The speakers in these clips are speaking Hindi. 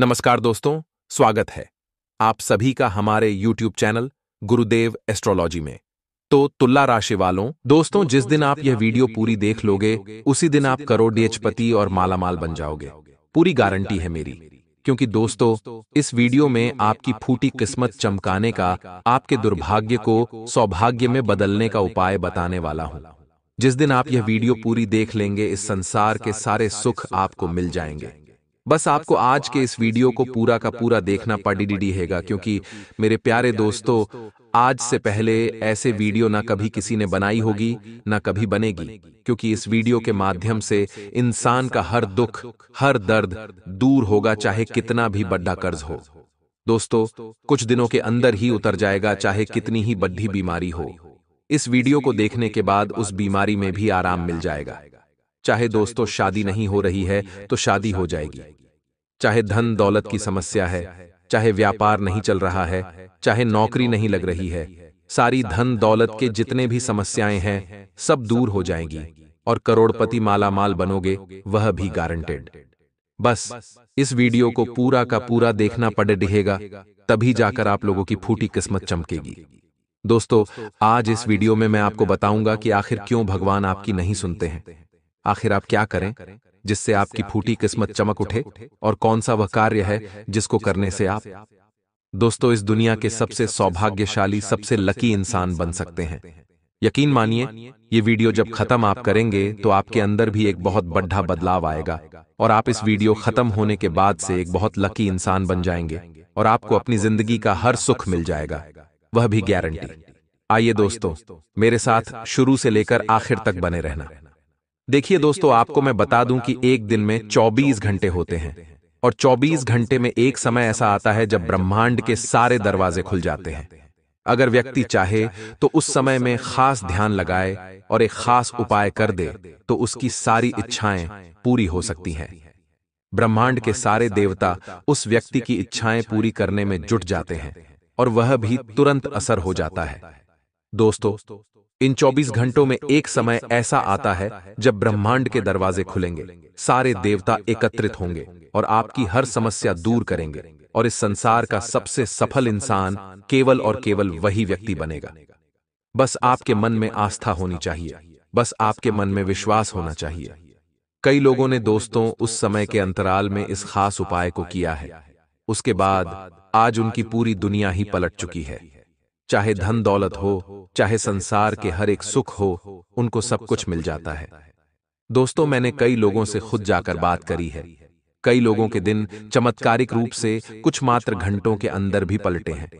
नमस्कार दोस्तों स्वागत है आप सभी का हमारे YouTube चैनल गुरुदेव एस्ट्रोलॉजी में तो तुला राशि वालों दोस्तों जिस दिन आप यह वीडियो पूरी देख लोगे उसी दिन आप करोड़पति और मालामाल बन जाओगे पूरी गारंटी है मेरी क्योंकि दोस्तों इस वीडियो में आपकी फूटी किस्मत चमकाने का आपके दुर्भाग्य को सौभाग्य में बदलने का उपाय बताने वाला हूं जिस दिन आप यह वीडियो पूरी देख लेंगे इस संसार के सारे सुख आपको मिल जाएंगे बस आपको आज के इस वीडियो को पूरा का पूरा देखना पड़ी हैगा क्योंकि मेरे प्यारे दोस्तों आज से पहले ऐसे वीडियो ना कभी किसी ने बनाई होगी ना कभी बनेगी क्योंकि इस वीडियो के माध्यम से इंसान का हर दुख हर दर्द दूर होगा चाहे कितना भी बड्डा कर्ज हो दोस्तों कुछ दिनों के अंदर ही उतर जाएगा चाहे कितनी ही बड्डी बीमारी हो इस वीडियो को देखने के बाद उस बीमारी में भी आराम मिल जाएगा चाहे दोस्तों शादी नहीं हो रही है तो शादी हो जाएगी चाहे धन दौलत की समस्या है चाहे व्यापार नहीं चल रहा है चाहे नौकरी नहीं लग रही है सारी धन दौलत के जितने भी समस्याएं हैं सब दूर हो जाएंगी और करोड़पति माला माल बनोगे वह भी गारंटेड बस इस वीडियो को पूरा का पूरा देखना पड़े डिहेगा तभी जाकर आप लोगों की फूटी किस्मत चमकेगी दोस्तों आज इस वीडियो में मैं आपको बताऊंगा कि आखिर क्यों भगवान आपकी नहीं सुनते हैं आखिर आप क्या करें जिससे आपकी फूटी किस्मत चमक उठे और कौन सा वह कार्य है जिसको करने से आप दोस्तों इस दुनिया के सबसे सौभाग्यशाली सबसे लकी इंसान बन सकते हैं यकीन मानिए ये वीडियो जब खत्म आप करेंगे तो, तो आपके अंदर भी एक बहुत बड्ढा बदलाव आएगा और आप इस वीडियो खत्म होने के बाद से एक बहुत लकी इंसान बन जाएंगे और आपको अपनी जिंदगी का हर सुख मिल जाएगा वह भी गारंटी आइए दोस्तों मेरे साथ शुरू से लेकर आखिर तक बने रहना देखिए दोस्तों आपको मैं बता दूं कि एक दिन में 24 घंटे होते हैं और 24 घंटे में एक समय ऐसा आता है जब ब्रह्मांड के सारे दरवाजे खुल जाते हैं अगर व्यक्ति चाहे तो उस तो समय में खास ध्यान लगाए और एक खास उपाय कर दे तो उसकी तो सारी इच्छाएं पूरी हो सकती हैं ब्रह्मांड के सारे देवता उस व्यक्ति की इच्छाएं पूरी करने में जुट जाते हैं और वह भी तुरंत असर हो जाता है दोस्तों इन 24 घंटों में एक समय ऐसा आता है जब ब्रह्मांड के दरवाजे खुलेंगे सारे देवता एकत्रित होंगे और आपकी हर समस्या दूर करेंगे और इस संसार का सबसे सफल इंसान केवल और केवल वही व्यक्ति बनेगा बस आपके मन में आस्था होनी चाहिए बस आपके मन में विश्वास होना चाहिए कई लोगों ने दोस्तों उस समय के अंतराल में इस खास उपाय को किया है उसके बाद आज उनकी पूरी दुनिया ही पलट चुकी है चाहे धन दौलत हो चाहे संसार के हर एक सुख हो उनको सब कुछ मिल जाता है दोस्तों मैंने कई लोगों से खुद जाकर बात करी है कई लोगों के दिन चमत्कारिक रूप से कुछ मात्र घंटों के अंदर भी पलटे हैं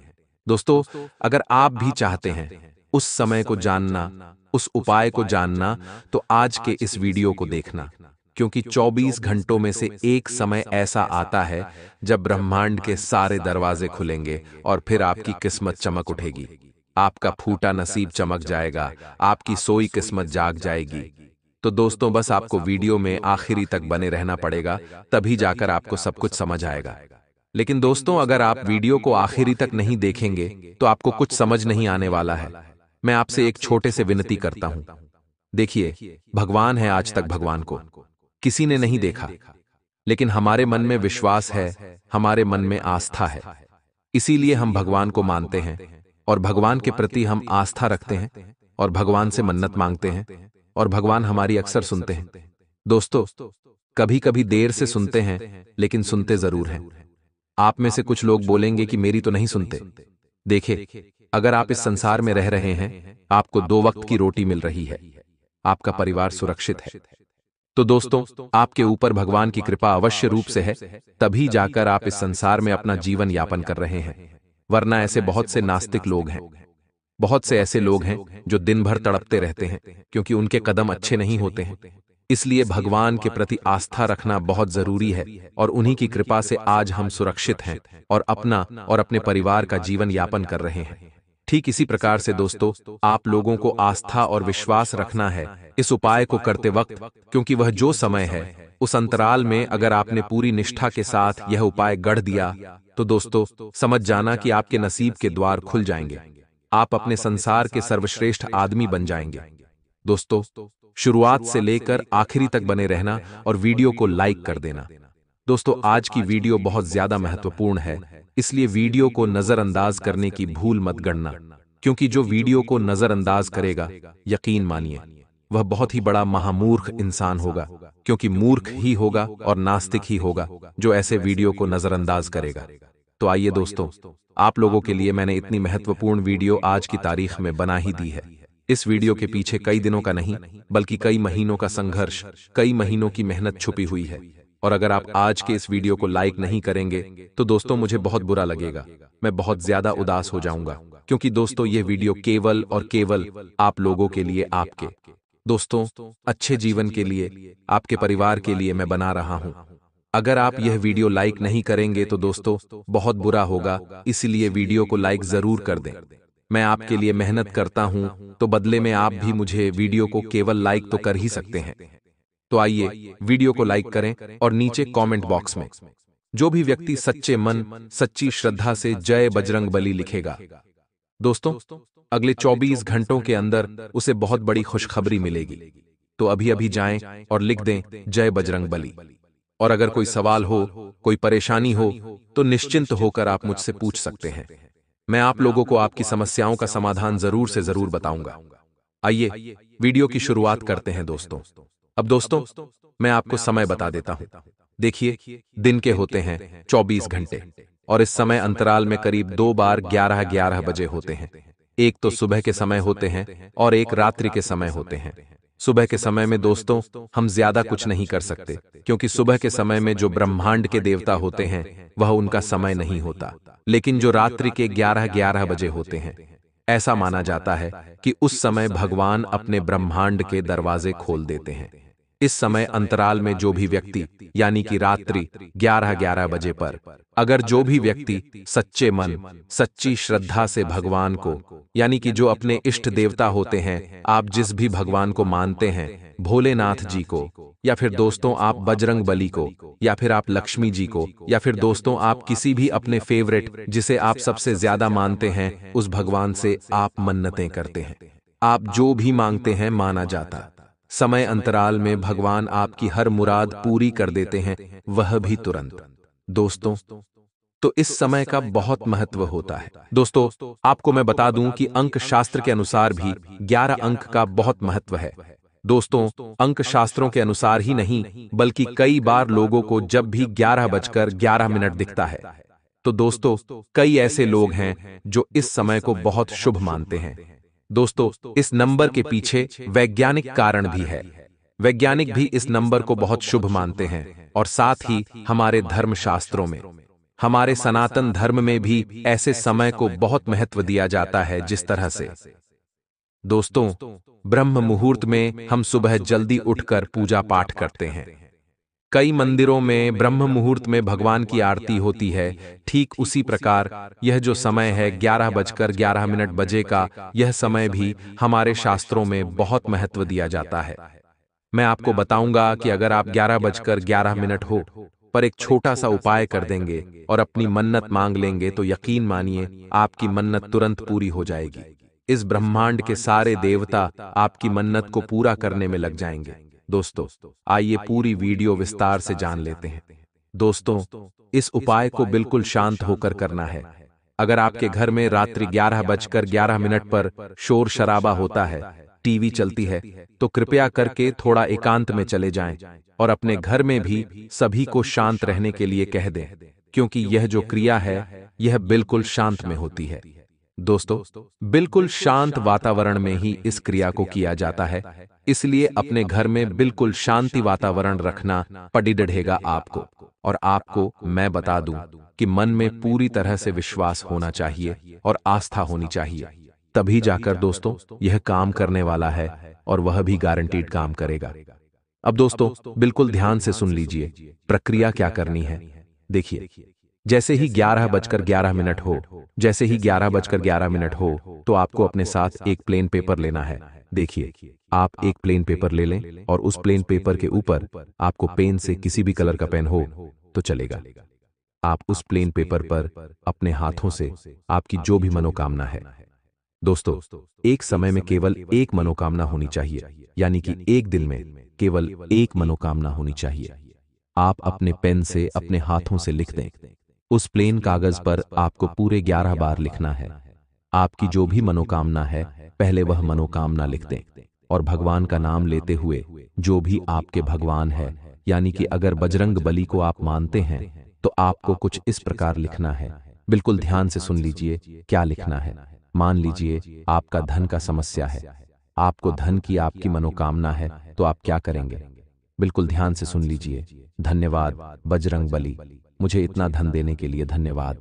दोस्तों अगर आप भी चाहते हैं उस समय को जानना उस उपाय को जानना तो आज के इस वीडियो को देखना क्योंकि 24 घंटों में से एक समय ऐसा आता है जब ब्रह्मांड के सारे दरवाजे खुलेंगे और फिर आपकी किस्मत चमक उठेगी आपका फूटा नसीब चमक जाएगा आपकी सोई किस्मत जाग जाएगी तो, तो दोस्तों बस आपको वीडियो में आखिरी तक बने रहना पड़ेगा तभी जाकर आपको सब कुछ समझ आएगा लेकिन दोस्तों अगर आप वीडियो को आखिरी तक नहीं देखेंगे तो, तो आपको कुछ समझ नहीं आने वाला है मैं आपसे एक छोटे से विनती करता हूं देखिए भगवान है आज तक भगवान को किसी ने नहीं देखा लेकिन हमारे मन में विश्वास है हमारे मन में आस्था है इसीलिए हम भगवान को मानते हैं और भगवान के प्रति हम आस्था रखते हैं और भगवान से मन्नत मांगते हैं और भगवान हमारी अक्सर सुनते हैं दोस्तों कभी कभी देर से सुनते हैं लेकिन सुनते जरूर हैं आप में से कुछ लोग बोलेंगे कि मेरी तो नहीं सुनते तो देखे अगर आप इस संसार में रह रहे हैं आपको दो वक्त की रोटी मिल रही है आपका परिवार सुरक्षित है तो दोस्तों आपके ऊपर भगवान की कृपा अवश्य रूप से है तभी जाकर आप इस संसार में अपना जीवन यापन कर रहे हैं वरना ऐसे बहुत से नास्तिक लोग हैं बहुत से ऐसे लोग हैं जो दिन भर तड़पते रहते हैं क्योंकि उनके कदम अच्छे नहीं होते हैं इसलिए भगवान के प्रति आस्था रखना बहुत जरूरी है और उन्हीं की कृपा से आज हम सुरक्षित हैं और अपना और अपने परिवार का जीवन यापन कर रहे हैं ठीक इसी प्रकार से दोस्तों आप लोगों को आस्था और विश्वास रखना है इस उपाय को करते वक्त क्योंकि वह जो समय है उस अंतराल में अगर आपने पूरी निष्ठा के साथ यह उपाय गढ़ दिया तो दोस्तों समझ जाना कि आपके नसीब के द्वार खुल जाएंगे आप अपने संसार के सर्वश्रेष्ठ आदमी बन जाएंगे दोस्तों शुरुआत से लेकर आखिरी तक बने रहना और वीडियो को लाइक कर देना दोस्तों आज की वीडियो बहुत ज्यादा महत्वपूर्ण है इसलिए वीडियो को नजरअंदाज करने की भूल मत गणना क्योंकि जो वीडियो को नजरअंदाज करेगा यकीन मानिए वह बहुत ही बड़ा महामूर्ख इंसान होगा क्योंकि मूर्ख ही होगा और नास्तिक ही होगा जो ऐसे वीडियो को नजरअंदाज करेगा तो आइए तो दोस्तों आप लोगों के लिए मैंने इतनी महत्वपूर्ण वीडियो आज की तारीख में बना ही दी है इस वीडियो के पीछे कई दिनों का नहीं बल्कि कई महीनों का संघर्ष कई महीनों की मेहनत छुपी हुई है और अगर आप आज के इस वीडियो को लाइक नहीं करेंगे तो दोस्तों मुझे बहुत बुरा लगेगा मैं बहुत ज्यादा उदास हो जाऊंगा क्योंकि दोस्तों ये वीडियो केवल और केवल आप लोगों के लिए आपके दोस्तों अच्छे जीवन के लिए आपके परिवार के लिए मैं बना रहा हूँ अगर आप यह वीडियो लाइक नहीं करेंगे तो दोस्तों बहुत बुरा होगा इसलिए वीडियो को लाइक जरूर कर दें मैं आपके लिए मेहनत करता हूँ तो बदले में आप भी मुझे वीडियो को केवल लाइक तो कर ही सकते हैं तो आइए वीडियो को लाइक करें और नीचे कमेंट बॉक्स में जो भी व्यक्ति सच्चे मन सच्ची श्रद्धा से जय बजरंग बली लिखेगा दोस्तों अगले 24 घंटों के अंदर उसे बहुत बड़ी खुशखबरी मिलेगी तो अभी अभी जाएं और लिख दें जय बजरंग बली और अगर कोई सवाल हो कोई परेशानी हो तो निश्चिंत होकर आप मुझसे पूछ सकते हैं मैं आप लोगों को आपकी समस्याओं का समाधान जरूर से जरूर बताऊंगा आइए वीडियो की शुरुआत करते हैं दोस्तों अब दोस्तों मैं आपको समय बता देता हूँ देखिए दिन के होते हैं 24 घंटे और इस समय अंतराल में करीब दो बार 11-11 बजे होते हैं एक तो, तो सुबह के समय होते हैं और एक रात्रि के समय होते हैं सुबह के समय में दोस्तों हम ज्यादा कुछ नहीं कर सकते क्योंकि सुबह के समय में जो ब्रह्मांड के देवता होते हैं वह उनका समय नहीं होता लेकिन जो रात्रि के 11-11 बजे होते हैं ऐसा माना जाता है कि उस समय भगवान अपने ब्रह्मांड के दरवाजे खोल देते हैं इस समय अंतराल में जो भी व्यक्ति यानी कि रात्रि ग्यारह ग्यारह बजे पर अगर जो भी व्यक्ति सच्चे मन सच्ची श्रद्धा से भगवान को यानी कि जो अपने इष्ट देवता होते हैं आप जिस भी भगवान को मानते हैं भोलेनाथ जी को या फिर दोस्तों आप बजरंग बली को या फिर आप लक्ष्मी जी को या फिर दोस्तों आप किसी भी अपने फेवरेट जिसे आप सबसे ज्यादा मानते हैं उस भगवान से आप मन्नतें करते हैं आप जो भी मांगते हैं माना जाता समय अंतराल में भगवान आपकी हर मुराद पूरी कर देते हैं वह भी तुरंत दोस्तों तो इस समय का बहुत महत्व होता है दोस्तों आपको मैं बता दूं कि अंक शास्त्र के अनुसार भी 11 अंक का बहुत महत्व है दोस्तों अंक शास्त्रों के अनुसार ही नहीं बल्कि कई बार लोगों को जब भी ग्यारह बजकर ग्यारह मिनट दिखता है तो दोस्तों कई ऐसे लोग हैं जो इस समय को बहुत शुभ मानते हैं दोस्तों इस नंबर के पीछे वैज्ञानिक कारण भी है वैज्ञानिक भी इस नंबर को बहुत शुभ मानते हैं और साथ ही हमारे धर्म शास्त्रों में हमारे सनातन धर्म में भी ऐसे समय को बहुत महत्व दिया जाता है जिस तरह से दोस्तों ब्रह्म मुहूर्त में हम सुबह जल्दी उठकर पूजा पाठ करते हैं कई मंदिरों में ब्रह्म मुहूर्त में भगवान की आरती होती है ठीक उसी प्रकार यह जो समय है ग्यारह बजकर ग्यारह मिनट बजे का यह समय भी हमारे शास्त्रों में बहुत महत्व दिया जाता है मैं आपको बताऊंगा कि अगर आप ग्यारह बजकर ग्यारह मिनट हो पर एक छोटा सा उपाय कर देंगे और अपनी मन्नत मांग लेंगे तो यकीन मानिए आपकी मन्नत तुरंत पूरी हो जाएगी इस ब्रह्मांड के सारे देवता आपकी मन्नत को पूरा करने में लग जाएंगे दोस्तों आइए पूरी वीडियो विस्तार से जान लेते हैं दोस्तों इस उपाय को बिल्कुल शांत होकर करना है अगर आपके घर में रात्रि ग्यारह बजकर ग्यारह मिनट पर शोर शराबा होता है टीवी चलती है तो, तो कृपया करके थोड़ा एकांत में चले जाएं और अपने घर में भी सभी को शांत रहने के लिए कह दें क्योंकि यह जो क्रिया है यह बिल्कुल शांत में होती है दोस्तों बिल्कुल शांत वातावरण में ही इस क्रिया को किया जाता है इसलिए अपने घर में बिल्कुल शांति वातावरण रखना डेगा आपको और आपको मैं बता दूं कि मन में पूरी तरह से विश्वास होना चाहिए और आस्था होनी चाहिए तभी जाकर दोस्तों यह काम करने वाला है और वह भी गारंटीड काम करेगा अब दोस्तों बिल्कुल ध्यान से सुन लीजिए प्रक्रिया क्या करनी है देखिए जैसे ही ग्यारह बजकर ग्यारह मिनट हो जैसे ही ग्यारह बजकर ग्यारह मिनट हो तो आपको अपने साथ एक प्लेन पेपर लेना है देखिए आप एक प्लेन पेपर ले लें और उस प्लेन पेपर के ऊपर आपको पेन से किसी भी कलर का पेन हो तो, तो चलेगा आप उस प्लेन पेपर पर अपने हाथों से आपकी जो भी मनोकामना है दोस्तों एक समय में केवल एक मनोकामना होनी चाहिए यानी कि एक दिन में केवल एक मनोकामना होनी चाहिए आप अपने पेन से अपने हाथों से लिख दें उस प्लेन कागज पर आपको पूरे ग्यारह बार लिखना है आपकी जो भी मनोकामना है पहले वह मनोकामना लिख दें और भगवान का नाम लेते हुए जो भी आपके भगवान है यानी कि अगर बजरंग बली को आप मानते हैं तो आपको कुछ इस प्रकार लिखना है बिल्कुल ध्यान से सुन लीजिए क्या लिखना है मान लीजिए आपका धन का समस्या है आपको धन की आपकी मनोकामना है तो आप क्या करेंगे बिल्कुल ध्यान से सुन लीजिए धन्यवाद बजरंग बली मुझे इतना धन देने के लिए धन्यवाद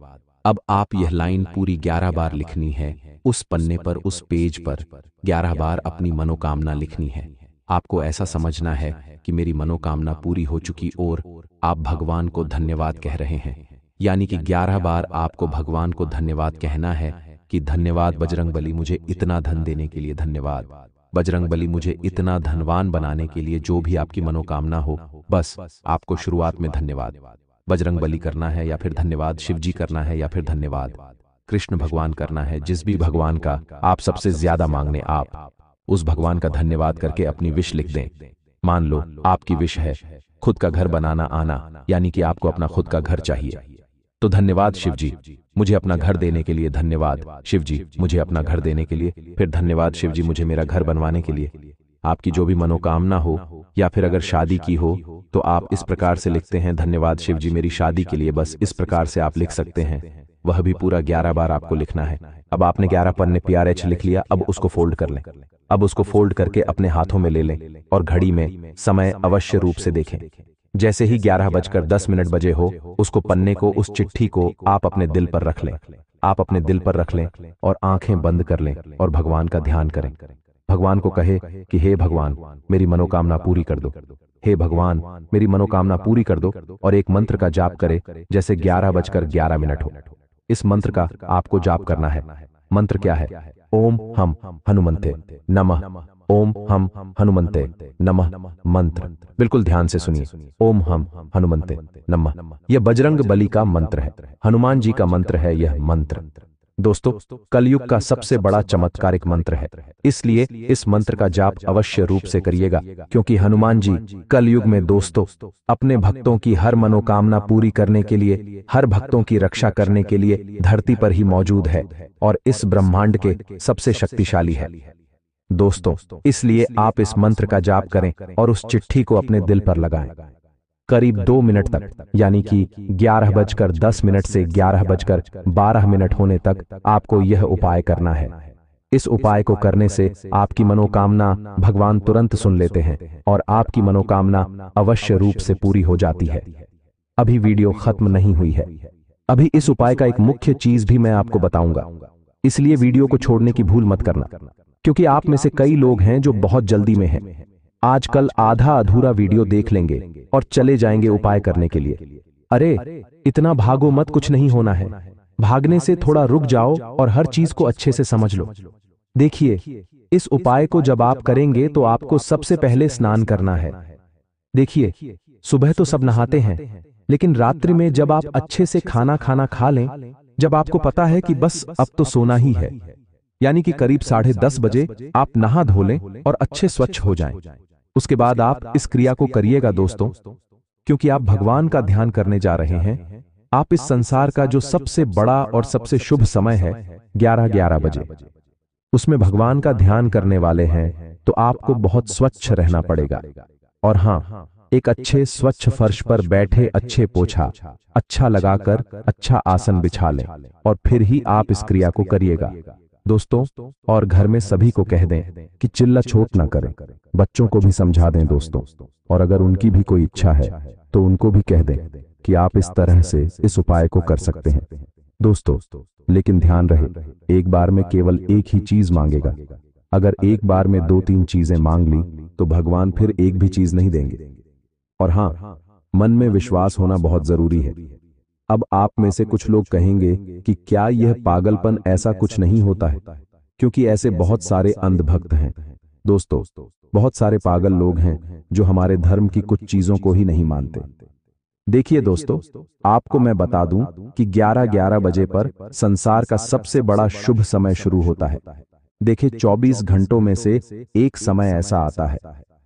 अब आप यह लाइन पूरी ग्यारह बार लिखनी है उस पन्ने पर उस पेज पर ग्यारह बार अपनी मनोकामना लिखनी है आपको ऐसा समझना है कि मेरी मनोकामना पूरी हो चुकी और आप भगवान को धन्यवाद कह रहे हैं यानी कि ग्यारह बार आपको भगवान को धन्यवाद कहना है कि धन्यवाद बजरंग बली मुझे इतना धन देने के लिए धन्यवाद बजरंग बली मुझे इतना धनवान बनाने के लिए जो भी आपकी मनोकामना हो बस आपको शुरुआत में धन्यवाद बजरंग बली करना है या फिर धन्यवाद शिव जी करना है या फिर धन्यवाद कृष्ण भगवान करना है जिस भी भगवान का आप सबसे ज्यादा मांगने आप उस भगवान का धन्यवाद करके अपनी विश लिख दें मान लो आपकी विश है खुद का घर बनाना आना यानी कि आपको अपना खुद का घर चाहिए तो धन्यवाद शिव जी मुझे अपना घर देने के लिए धन्यवाद शिव जी मुझे अपना घर देने के लिए फिर धन्यवाद शिव जी मुझे मेरा घर बनवाने के लिए आपकी जो भी मनोकामना हो या फिर अगर शादी की हो तो आप इस प्रकार से लिखते हैं धन्यवाद शिव जी मेरी शादी के लिए बस इस प्रकार से आप लिख सकते हैं वह भी पूरा ग्यारह बार आपको लिखना है अब आपने ग्यारह पन्ने पी आर एच लिख लिया अब उसको फोल्ड कर लें अब उसको फोल्ड करके अपने हाथों में ले लें और घड़ी में समय अवश्य रूप से देखें जैसे ही ग्यारह बजकर दस मिनट बजे हो उसको पन्ने को उस चिट्ठी को आप अपने दिल पर रख लें आप अपने दिल पर रख लें और आंखें बंद कर लें और भगवान का ध्यान करें भगवान को कहे कि हे भगवान मेरी मनोकामना पूरी कर दो हे भगवान मेरी मनोकामना पूरी कर दो और एक मंत्र का जाप करे जैसे ग्यारह बजकर ग्यारह मिनट हो इस मंत्र का आपको जाप करना है मंत्र क्या है ओम हम हनुमंते नमः ओम हम हनुमंते नमः मंत्र बिल्कुल ध्यान से सुनिए ओम हम हनुमंते नमः यह बजरंग बली का मंत्र है हनुमान जी का मंत्र है यह मंत्र दोस्तों कलयुग का सबसे बड़ा चमत्कारिक मंत्र है इसलिए इस मंत्र का जाप अवश्य रूप से करिएगा क्योंकि हनुमान जी कलयुग में दोस्तों अपने भक्तों की हर मनोकामना पूरी करने के लिए हर भक्तों की रक्षा करने के लिए धरती पर ही मौजूद है और इस ब्रह्मांड के सबसे शक्तिशाली है दोस्तों इसलिए आप इस मंत्र का जाप करें और उस चिट्ठी को अपने दिल पर लगाएं करीब दो मिनट तक यानी कि ग्यारह बजकर दस मिनट से ग्यारह बजकर बारह मिनट होने तक आपको यह उपाय करना है इस उपाय को करने से आपकी मनोकामना भगवान तुरंत सुन लेते हैं और आपकी मनोकामना अवश्य रूप से पूरी हो जाती है अभी वीडियो खत्म नहीं हुई है अभी इस उपाय का एक मुख्य चीज भी मैं आपको बताऊंगा इसलिए वीडियो को छोड़ने की भूल मत करना क्योंकि आप में से कई लोग हैं जो बहुत जल्दी में हैं आजकल आधा अधूरा वीडियो देख लेंगे और चले जाएंगे उपाय करने के लिए अरे इतना भागो मत कुछ नहीं होना है भागने से थोड़ा रुक जाओ और हर चीज को अच्छे से समझ लो देखिए इस उपाय को जब आप करेंगे तो आपको सबसे पहले स्नान करना है देखिए सुबह तो सब नहाते हैं लेकिन रात्रि में जब आप अच्छे से खाना खाना खा लें जब आपको पता है कि बस अब तो सोना ही है यानी कि करीब साढ़े दस बजे आप नहा धो लें और अच्छे स्वच्छ हो जाएं। उसके बाद आप इस क्रिया को करिएगा दोस्तों क्योंकि आप भगवान का ध्यान करने जा रहे हैं आप इस संसार का जो सबसे बड़ा और सबसे शुभ समय है ग्यारह ग्यारह बजे उसमें भगवान का ध्यान करने वाले हैं तो आपको बहुत स्वच्छ रहना पड़ेगा और हाँ एक अच्छे स्वच्छ फर्श पर बैठे अच्छे पोछा अच्छा लगाकर अच्छा आसन बिछा लें और फिर ही आप इस क्रिया को करिएगा दोस्तों और घर में सभी को कह दें कि चिल्ला छोट ना करें बच्चों को भी समझा दें दोस्तों और अगर उनकी भी कोई इच्छा है तो उनको भी कह दें कि आप इस तरह से इस उपाय को कर सकते हैं दोस्तों लेकिन ध्यान रहे एक बार में केवल एक ही चीज मांगेगा अगर एक बार में दो तीन चीजें मांग ली तो भगवान फिर एक भी चीज नहीं देंगे और हाँ मन में विश्वास होना बहुत जरूरी है अब आप में से कुछ लोग कहेंगे कि क्या यह पागलपन ऐसा कुछ नहीं होता है क्योंकि ऐसे बहुत सारे अंधभक्त हैं दोस्तों बहुत सारे पागल लोग हैं जो हमारे धर्म की कुछ चीजों को ही नहीं मानते देखिए दोस्तों आपको मैं बता दूं कि 11-11 बजे पर संसार का सबसे बड़ा शुभ समय शुरू होता है देखिए 24 घंटों में से एक समय ऐसा आता है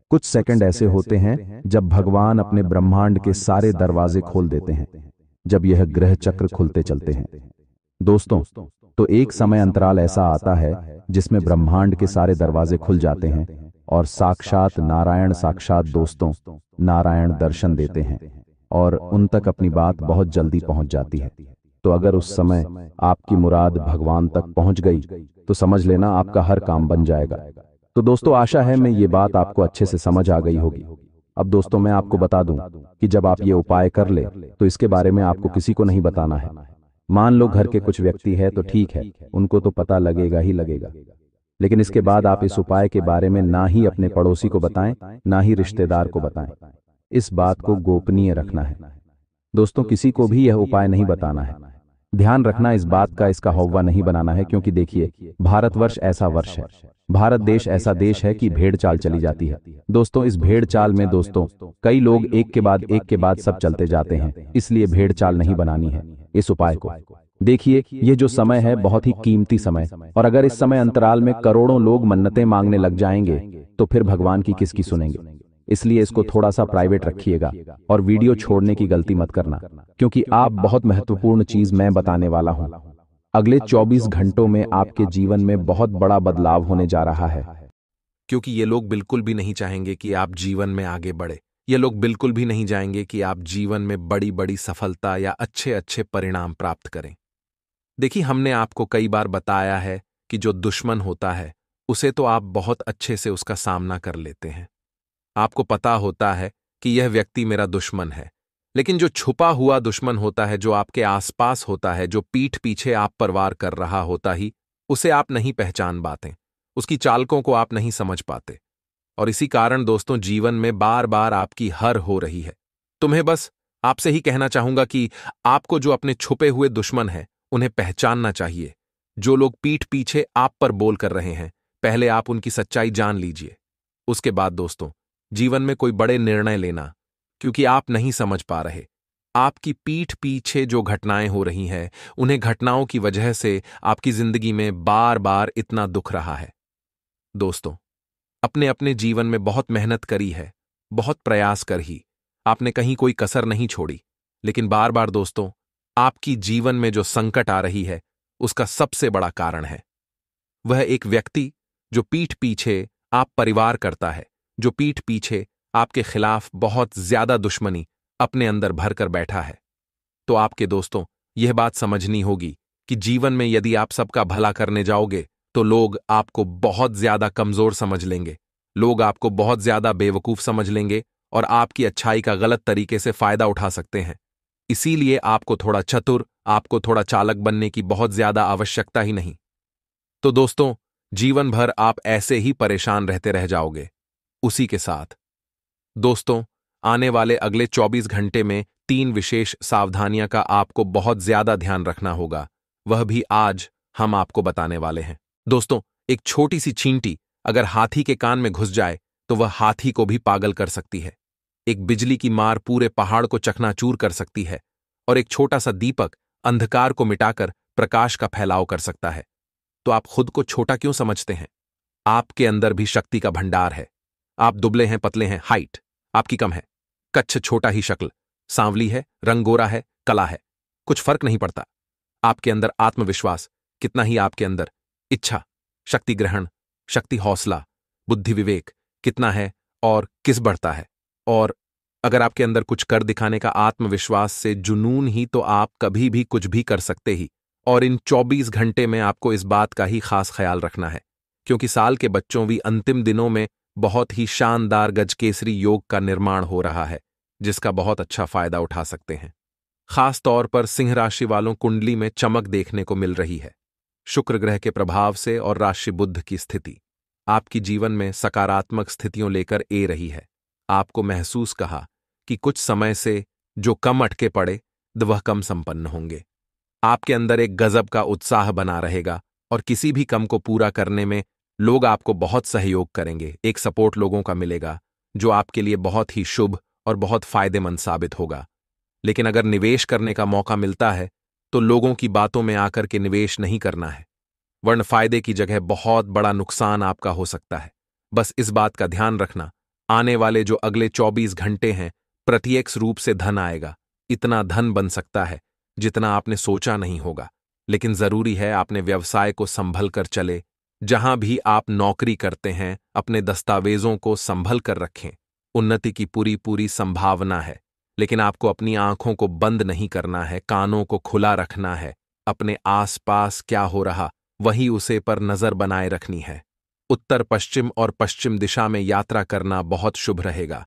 कुछ सेकंड ऐसे होते हैं जब भगवान अपने ब्रह्मांड के सारे दरवाजे खोल देते हैं जब यह ग्रह चक्र खुलते चलते हैं दोस्तों तो एक समय अंतराल ऐसा आता है जिसमें ब्रह्मांड के सारे दरवाजे खुल जाते हैं और साक्षात नारायण साक्षात दोस्तों नारायण दर्शन देते हैं और उन तक अपनी बात बहुत जल्दी पहुंच जाती है तो अगर उस समय आपकी मुराद भगवान तक पहुंच गई तो समझ लेना आपका हर काम बन जाएगा तो दोस्तों आशा है मैं ये बात आपको अच्छे से समझ आ गई होगी अब दोस्तों मैं आपको बता दूं कि जब आप ये उपाय कर ले तो इसके तो बारे में आपको किसी को नहीं बताना है मान लो घर के कुछ व्यक्ति तो तो है तो ठीक है उनको तो पता लगेगा ही लगेगा लेकिन इसके बाद आप इस उपाय के बारे में ना ही अपने पड़ोसी को बताएं ना ही रिश्तेदार को बताएं इस बात को गोपनीय रखना है दोस्तों किसी को भी यह उपाय नहीं बताना है ध्यान रखना इस बात का इसका हौवा नहीं बनाना है क्योंकि देखिए भारतवर्ष ऐसा वर्ष है भारत देश ऐसा देश है कि भेड़ चाल चली जाती है दोस्तों इस भेड़ चाल में दोस्तों कई लोग एक के बाद एक के बाद सब चलते जाते हैं इसलिए भेड़ चाल नहीं बनानी है इस उपाय को देखिए ये जो समय है बहुत ही कीमती समय और अगर इस समय अंतराल में करोड़ों लोग मन्नतें मांगने लग जाएंगे तो फिर भगवान की किसकी सुनेंगे इसलिए इसको थोड़ा सा प्राइवेट रखिएगा और वीडियो छोड़ने की गलती मत करना क्योंकि आप बहुत महत्वपूर्ण चीज मैं बताने वाला हूँ अगले 24 घंटों में आपके जीवन में बहुत बड़ा बदलाव होने जा रहा है क्योंकि ये लोग बिल्कुल भी नहीं चाहेंगे कि आप जीवन में आगे बढ़े ये लोग बिल्कुल भी नहीं जाएंगे कि आप जीवन में बड़ी बड़ी सफलता या अच्छे अच्छे परिणाम प्राप्त करें देखिए हमने आपको कई बार बताया है कि जो दुश्मन होता है उसे तो आप बहुत अच्छे से उसका सामना कर लेते हैं आपको पता होता है कि यह व्यक्ति मेरा दुश्मन है लेकिन जो छुपा हुआ दुश्मन होता है जो आपके आसपास होता है जो पीठ पीछे आप परवार कर रहा होता ही उसे आप नहीं पहचान पाते उसकी चालकों को आप नहीं समझ पाते और इसी कारण दोस्तों जीवन में बार बार आपकी हर हो रही है तुम्हें बस आपसे ही कहना चाहूंगा कि आपको जो अपने छुपे हुए दुश्मन हैं उन्हें पहचानना चाहिए जो लोग पीठ पीछे आप पर बोल कर रहे हैं पहले आप उनकी सच्चाई जान लीजिए उसके बाद दोस्तों जीवन में कोई बड़े निर्णय लेना क्योंकि आप नहीं समझ पा रहे आपकी पीठ पीछे जो घटनाएं हो रही हैं उन्हें घटनाओं की वजह से आपकी जिंदगी में बार बार इतना दुख रहा है दोस्तों अपने अपने जीवन में बहुत मेहनत करी है बहुत प्रयास कर ही आपने कहीं कोई कसर नहीं छोड़ी लेकिन बार बार दोस्तों आपकी जीवन में जो संकट आ रही है उसका सबसे बड़ा कारण है वह एक व्यक्ति जो पीठ पीछे आप परिवार करता है जो पीठ पीछे आपके खिलाफ बहुत ज्यादा दुश्मनी अपने अंदर भर कर बैठा है तो आपके दोस्तों यह बात समझनी होगी कि जीवन में यदि आप सबका भला करने जाओगे तो लोग आपको बहुत ज्यादा कमजोर समझ लेंगे लोग आपको बहुत ज्यादा बेवकूफ समझ लेंगे और आपकी अच्छाई का गलत तरीके से फायदा उठा सकते हैं इसीलिए आपको थोड़ा चतुर आपको थोड़ा चालक बनने की बहुत ज्यादा आवश्यकता ही नहीं तो दोस्तों जीवन भर आप ऐसे ही परेशान रहते रह जाओगे उसी के साथ दोस्तों आने वाले अगले 24 घंटे में तीन विशेष सावधानियां का आपको बहुत ज्यादा ध्यान रखना होगा वह भी आज हम आपको बताने वाले हैं दोस्तों एक छोटी सी छींटी अगर हाथी के कान में घुस जाए तो वह हाथी को भी पागल कर सकती है एक बिजली की मार पूरे पहाड़ को चखनाचूर कर सकती है और एक छोटा सा दीपक अंधकार को मिटाकर प्रकाश का फैलाव कर सकता है तो आप खुद को छोटा क्यों समझते हैं आपके अंदर भी शक्ति का भंडार है आप दुबले हैं पतले हैं हाइट आपकी कम है कच्छ छोटा ही शक्ल सांवली है रंग गोरा है कला है कुछ फर्क नहीं पड़ता आपके अंदर आत्मविश्वास कितना ही आपके अंदर इच्छा शक्ति ग्रहण शक्ति हौसला बुद्धि विवेक कितना है और किस बढ़ता है और अगर आपके अंदर कुछ कर दिखाने का आत्मविश्वास से जुनून ही तो आप कभी भी कुछ भी कर सकते ही और इन 24 घंटे में आपको इस बात का ही खास ख्याल रखना है क्योंकि साल के बच्चों भी अंतिम दिनों में बहुत ही शानदार गजकेसरी योग का निर्माण हो रहा है जिसका बहुत अच्छा फायदा उठा सकते हैं खास तौर पर सिंह राशि वालों कुंडली में चमक देखने को मिल रही है शुक्र ग्रह के प्रभाव से और राशि बुद्ध की स्थिति आपकी जीवन में सकारात्मक स्थितियों लेकर ए रही है आपको महसूस कहा कि कुछ समय से जो कम अटके पड़े वह कम संपन्न होंगे आपके अंदर एक गजब का उत्साह बना रहेगा और किसी भी कम को पूरा करने में लोग आपको बहुत सहयोग करेंगे एक सपोर्ट लोगों का मिलेगा जो आपके लिए बहुत ही शुभ और बहुत फायदेमंद साबित होगा लेकिन अगर निवेश करने का मौका मिलता है तो लोगों की बातों में आकर के निवेश नहीं करना है वर्ण फायदे की जगह बहुत बड़ा नुकसान आपका हो सकता है बस इस बात का ध्यान रखना आने वाले जो अगले 24 घंटे हैं प्रत्यक्ष रूप से धन आएगा इतना धन बन सकता है जितना आपने सोचा नहीं होगा लेकिन जरूरी है आपने व्यवसाय को संभल कर चले जहां भी आप नौकरी करते हैं अपने दस्तावेजों को संभल कर रखें उन्नति की पूरी पूरी संभावना है लेकिन आपको अपनी आंखों को बंद नहीं करना है कानों को खुला रखना है अपने आसपास क्या हो रहा वही उसे पर नजर बनाए रखनी है उत्तर पश्चिम और पश्चिम दिशा में यात्रा करना बहुत शुभ रहेगा